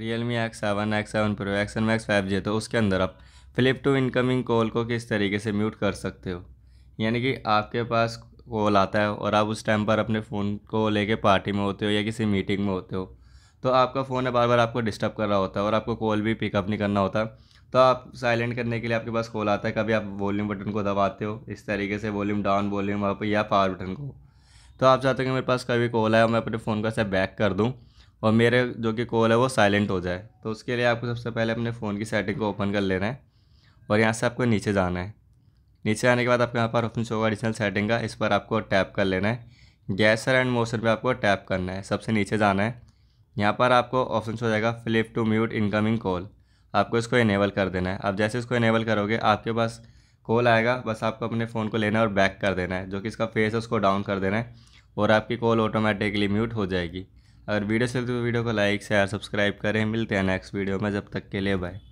real Realme X seven X seven pro X N max five G तो उसके अंदर आप फ्लिप टू इनकमिंग कॉल को किस तरीके से म्यूट कर सकते हो यानी कि आपके पास कॉल आता है और आप उस टाइम पर अपने फ़ोन को लेके पार्टी में होते हो या किसी मीटिंग में होते हो तो आपका फ़ोन है बार बार आपको डिस्टर्ब कर रहा होता है और आपको कॉल भी पिकअप नहीं करना होता तो आप साइलेंट करने के लिए आपके पास कॉल आता है कभी आप वॉल्यूम बटन को दबाते हो इस तरीके से वॉल्यूम डाउन वॉल्यूम अप या पावर बटन को तो आप चाहते हो कि मेरे पास कभी कॉल आया मैं अपने फ़ोन का से बैक कर दूँ और मेरे जो कि कॉल है वो साइलेंट हो जाए तो उसके लिए आपको सबसे पहले अपने फ़ोन की सेटिंग को ओपन कर लेना है और यहाँ से आपको नीचे जाना है नीचे आने के बाद आपके यहाँ पर ऑप्शन होगा एडिशनल सेटिंग का इस पर आपको टैप कर लेना है गैसर एंड मोशन पे आपको टैप करना है सबसे नीचे जाना है यहाँ पर आपको ऑप्शन हो जाएगा flip to mute incoming call आपको इसको इनेबल कर देना है आप जैसे इसको इनेबल करोगे आपके पास कॉल आएगा बस आपको अपने फ़ोन को लेना है और बैक कर देना है जो कि इसका फेस है उसको डाउन कर देना है और आपकी कॉल ऑटोमेटिकली म्यूट हो जाएगी अगर वीडियो चलती तो वीडियो को लाइक शेयर सब्सक्राइब करें मिलते हैं नेक्स्ट वीडियो में जब तक के लिए बाय